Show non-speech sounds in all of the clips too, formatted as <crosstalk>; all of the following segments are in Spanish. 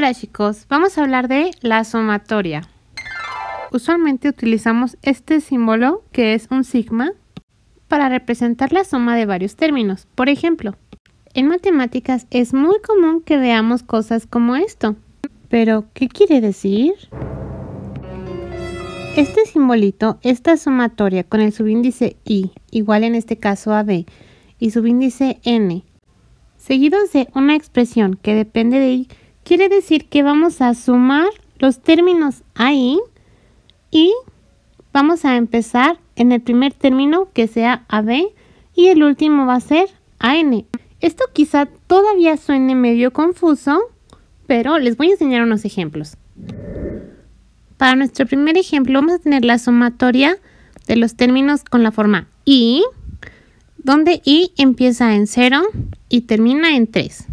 Hola chicos, vamos a hablar de la sumatoria. Usualmente utilizamos este símbolo, que es un sigma, para representar la suma de varios términos. Por ejemplo, en matemáticas es muy común que veamos cosas como esto. Pero, ¿qué quiere decir? Este simbolito, esta sumatoria con el subíndice i, igual en este caso a b, y subíndice n, seguidos de una expresión que depende de i, Quiere decir que vamos a sumar los términos ahí y vamos a empezar en el primer término que sea AB y el último va a ser AN. Esto quizá todavía suene medio confuso, pero les voy a enseñar unos ejemplos. Para nuestro primer ejemplo vamos a tener la sumatoria de los términos con la forma I, donde I empieza en 0 y termina en 3.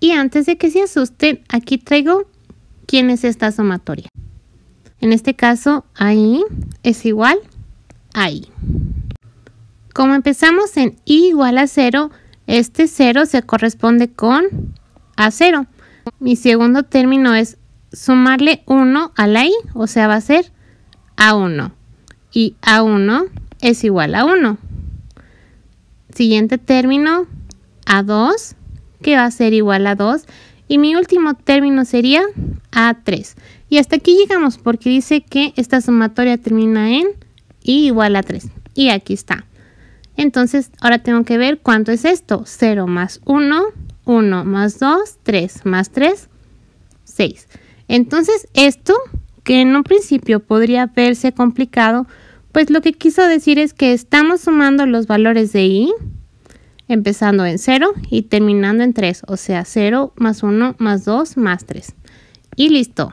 Y antes de que se asusten, aquí traigo quién es esta sumatoria. En este caso, ahí es igual a i. Como empezamos en i igual a 0, este 0 se corresponde con a 0. Mi segundo término es sumarle 1 a la i, o sea, va a ser a1. Y a1 es igual a 1. Siguiente término, a2 que va a ser igual a 2. Y mi último término sería A3. Y hasta aquí llegamos porque dice que esta sumatoria termina en i igual a 3. Y aquí está. Entonces, ahora tengo que ver cuánto es esto. 0 más 1, 1 más 2, 3 más 3, 6. Entonces, esto, que en un principio podría verse complicado, pues lo que quiso decir es que estamos sumando los valores de i, empezando en 0 y terminando en 3, o sea 0 más 1 más 2 más 3. Y listo.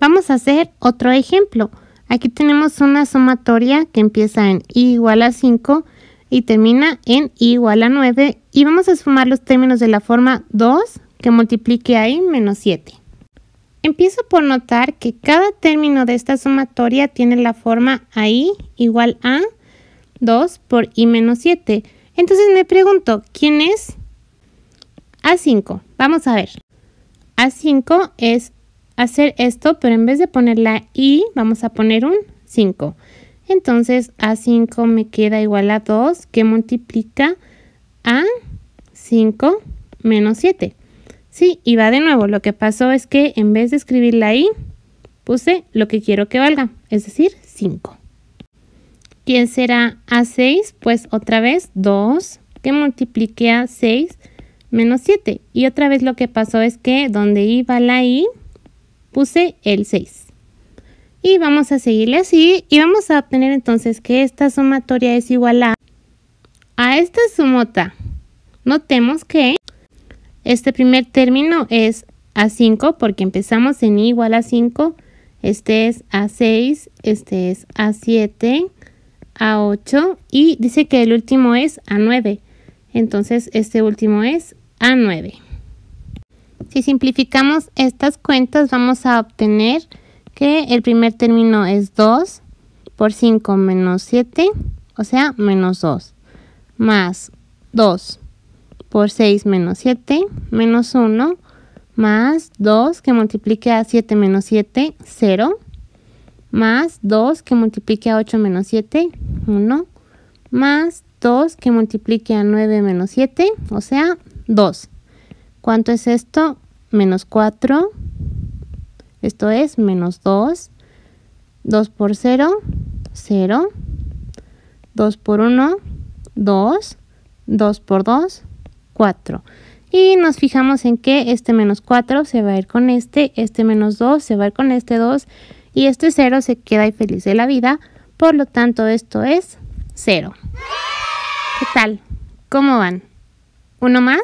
Vamos a hacer otro ejemplo. Aquí tenemos una sumatoria que empieza en i igual a 5 y termina en i igual a 9 y vamos a sumar los términos de la forma 2 que multiplique a i menos 7. Empiezo por notar que cada término de esta sumatoria tiene la forma a i igual a 2 por i menos 7 entonces me pregunto, ¿quién es? A5. Vamos a ver. A5 es hacer esto, pero en vez de poner la I, vamos a poner un 5. Entonces A5 me queda igual a 2, que multiplica a 5 menos 7. Sí, y va de nuevo. Lo que pasó es que en vez de escribir la I, puse lo que quiero que valga, es decir, 5. ¿Quién será A6? Pues otra vez 2 que multiplique a 6 menos 7. Y otra vez lo que pasó es que donde iba la I puse el 6. Y vamos a seguirle así y vamos a obtener entonces que esta sumatoria es igual a, a esta sumota. Notemos que este primer término es A5 porque empezamos en I igual a 5. Este es A6, este es A7, a 8 y dice que el último es a 9. Entonces este último es a 9. Si simplificamos estas cuentas vamos a obtener que el primer término es 2 por 5 menos 7, o sea, menos 2, más 2 por 6 menos 7, menos 1, más 2 que multiplique a 7 menos 7, 0, más 2 que multiplique a 8 menos 7, 1, más 2 que multiplique a 9 menos 7, o sea, 2. ¿Cuánto es esto? Menos 4, esto es menos 2, 2 por 0, 0, 2 por 1, 2, 2 por 2, 4. Y nos fijamos en que este menos 4 se va a ir con este, este menos 2 se va a ir con este 2, y este cero se queda feliz de la vida, por lo tanto esto es cero. ¿Qué tal? ¿Cómo van? ¿Uno más?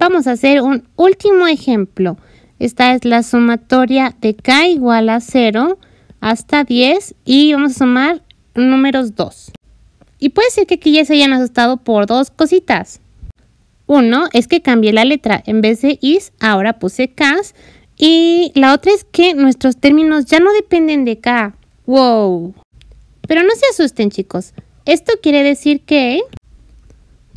Vamos a hacer un último ejemplo. Esta es la sumatoria de k igual a 0 hasta 10 y vamos a sumar números 2. Y puede ser que aquí ya se hayan asustado por dos cositas. Uno es que cambié la letra, en vez de is ahora puse cas y la otra es que nuestros términos ya no dependen de K. ¡Wow! Pero no se asusten, chicos. Esto quiere decir que...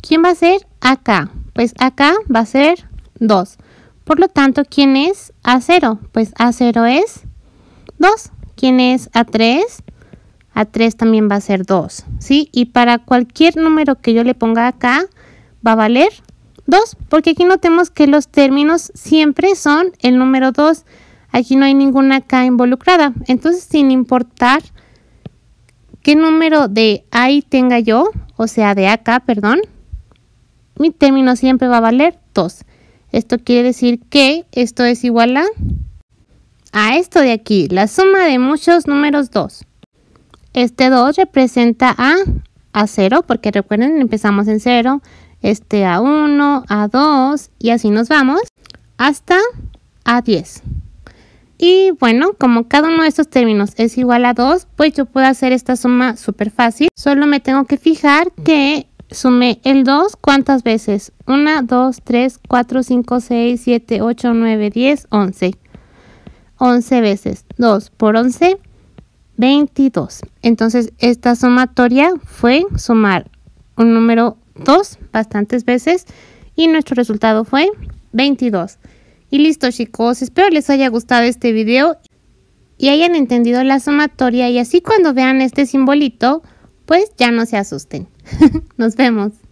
¿Quién va a ser acá? Pues acá va a ser 2. Por lo tanto, ¿quién es A0? Pues A0 es 2. ¿Quién es A3? A3 también va a ser 2, ¿sí? Y para cualquier número que yo le ponga acá, va a valer 2, porque aquí notemos que los términos siempre son el número 2. Aquí no hay ninguna K involucrada. Entonces, sin importar qué número de I tenga yo, o sea, de acá, perdón, mi término siempre va a valer 2. Esto quiere decir que esto es igual a, a esto de aquí, la suma de muchos números 2. Este 2 representa a, a 0, porque recuerden, empezamos en 0 este A1, A2 y así nos vamos hasta A10. Y bueno, como cada uno de estos términos es igual a 2, pues yo puedo hacer esta suma súper fácil. Solo me tengo que fijar que sumé el 2 cuántas veces. 1, 2, 3, 4, 5, 6, 7, 8, 9, 10, 11. 11 veces. 2 por 11, 22. Entonces esta sumatoria fue sumar un número dos bastantes veces y nuestro resultado fue 22. Y listo chicos, espero les haya gustado este video y hayan entendido la sumatoria y así cuando vean este simbolito, pues ya no se asusten. <laughs> Nos vemos.